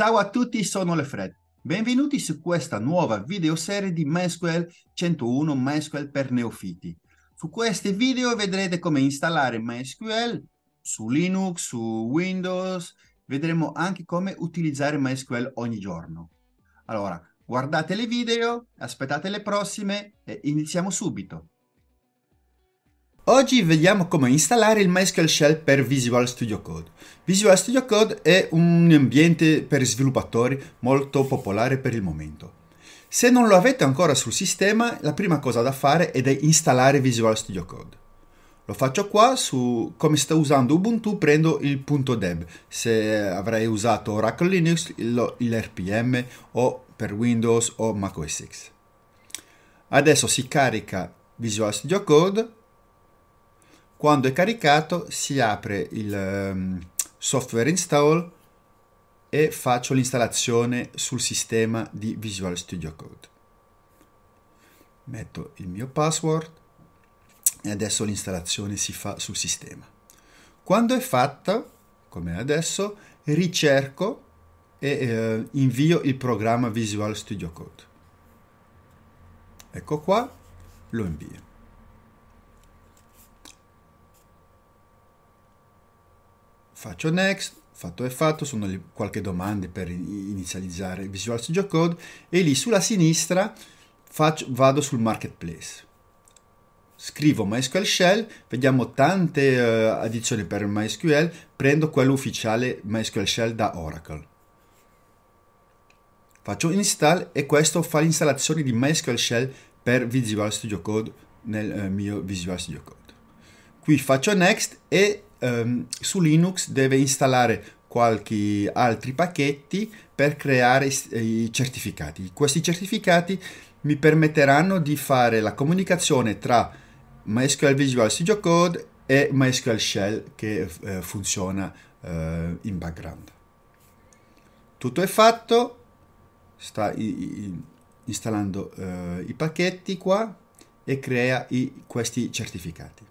Ciao a tutti, sono Lefred. Benvenuti su questa nuova videoserie di MySQL 101 MySQL per neofiti. Su questi video vedrete come installare MySQL su Linux, su Windows, vedremo anche come utilizzare MySQL ogni giorno. Allora, guardate le video, aspettate le prossime e iniziamo subito. Oggi vediamo come installare il MySQL Shell per Visual Studio Code. Visual Studio Code è un ambiente per sviluppatori molto popolare per il momento. Se non lo avete ancora sul sistema, la prima cosa da fare è di installare Visual Studio Code. Lo faccio qua su come sto usando Ubuntu, prendo il punto .deb. Se avrei usato Oracle Linux, il, RPM o per Windows o macOS X. Adesso si carica Visual Studio Code quando è caricato si apre il um, software install e faccio l'installazione sul sistema di Visual Studio Code. Metto il mio password e adesso l'installazione si fa sul sistema. Quando è fatta, come adesso, ricerco e eh, invio il programma Visual Studio Code. Ecco qua, lo invio. faccio next, fatto è fatto, sono le, qualche domanda per inizializzare il Visual Studio Code e lì sulla sinistra faccio, vado sul marketplace. Scrivo MySQL Shell, vediamo tante eh, addizioni per MySQL, prendo quello ufficiale MySQL Shell da Oracle. Faccio install e questo fa l'installazione di MySQL Shell per Visual Studio Code nel eh, mio Visual Studio Code. Qui faccio next e ehm, su Linux deve installare qualche altri pacchetti per creare eh, i certificati. Questi certificati mi permetteranno di fare la comunicazione tra MySQL Visual Studio Code e MySQL Shell che eh, funziona eh, in background. Tutto è fatto, sta installando eh, i pacchetti qua e crea i, questi certificati.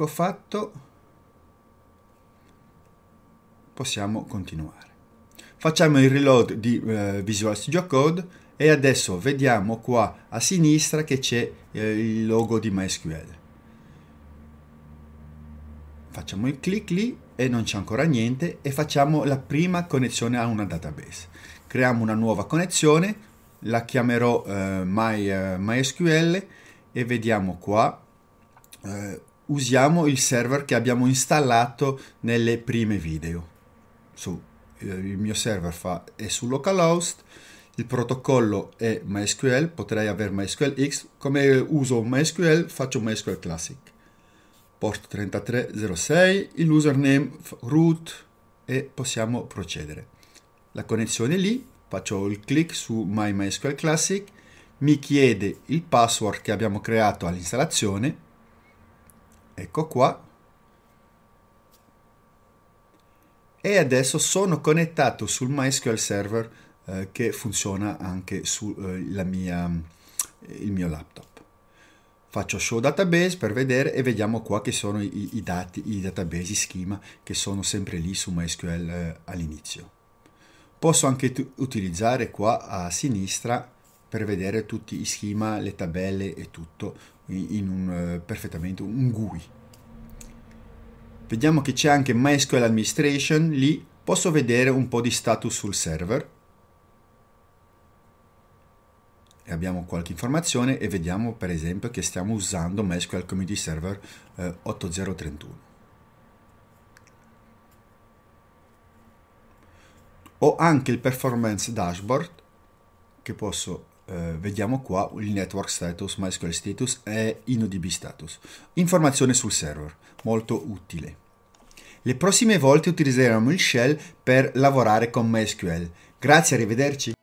Ecco fatto, possiamo continuare. Facciamo il reload di eh, Visual Studio Code e adesso vediamo qua a sinistra che c'è eh, il logo di MySQL. Facciamo il clic lì e non c'è ancora niente e facciamo la prima connessione a una database. Creiamo una nuova connessione, la chiamerò eh, My, eh, MySQL e vediamo qua eh, usiamo il server che abbiamo installato nelle prime video. Su, eh, il mio server fa, è su localhost, il protocollo è MySQL, potrei avere MySQL X, come uso MySQL faccio MySQL Classic. Port 3306, il username root e possiamo procedere. La connessione è lì, faccio il clic su My MySQL Classic, mi chiede il password che abbiamo creato all'installazione, ecco qua e adesso sono connettato sul MySQL server eh, che funziona anche sul eh, eh mio laptop faccio show database per vedere e vediamo qua che sono i, i dati i database i schema che sono sempre lì su MySQL eh, all'inizio posso anche utilizzare qua a sinistra per vedere tutti i schema le tabelle e tutto in un, eh, perfettamente un GUI. Vediamo che c'è anche MySQL Administration, lì posso vedere un po' di status sul server. E abbiamo qualche informazione e vediamo per esempio che stiamo usando MySQL Community Server eh, 8031. Ho anche il performance dashboard che posso eh, vediamo qua il network status, MySQL status e InnoDB status. Informazione sul server, molto utile. Le prossime volte utilizzeremo il shell per lavorare con MySQL. Grazie, arrivederci.